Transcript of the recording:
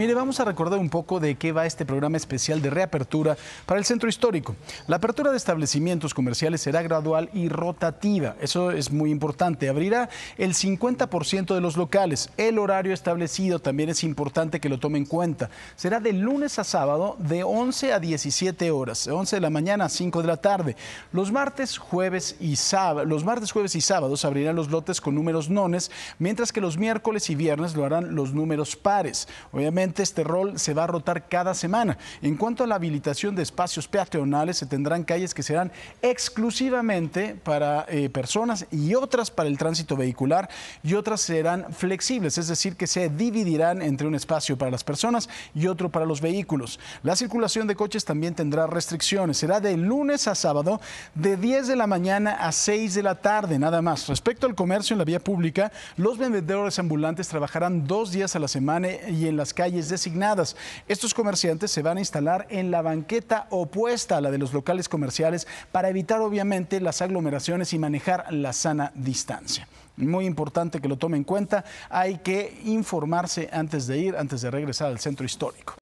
Mire, vamos a recordar un poco de qué va este programa especial de reapertura para el centro histórico. La apertura de establecimientos comerciales será gradual y rotativa. Eso es muy importante. Abrirá el 50% de los locales. El horario establecido también es importante que lo tome en cuenta. Será de lunes a sábado de 11 a 17 horas, de 11 de la mañana a 5 de la tarde. Los martes, jueves y los martes, jueves y sábados abrirán los lotes con números nones, mientras que los miércoles y viernes lo harán los números pares. Obviamente este rol se va a rotar cada semana. En cuanto a la habilitación de espacios peatonales, se tendrán calles que serán exclusivamente para eh, personas y otras para el tránsito vehicular y otras serán flexibles, es decir, que se dividirán entre un espacio para las personas y otro para los vehículos. La circulación de coches también tendrá restricciones. Será de lunes a sábado de 10 de la mañana a 6 de la tarde, nada más. Respecto al comercio en la vía pública, los vendedores ambulantes trabajarán dos días a la semana y en las calles designadas. Estos comerciantes se van a instalar en la banqueta opuesta a la de los locales comerciales para evitar obviamente las aglomeraciones y manejar la sana distancia. Muy importante que lo tome en cuenta. Hay que informarse antes de ir, antes de regresar al centro histórico.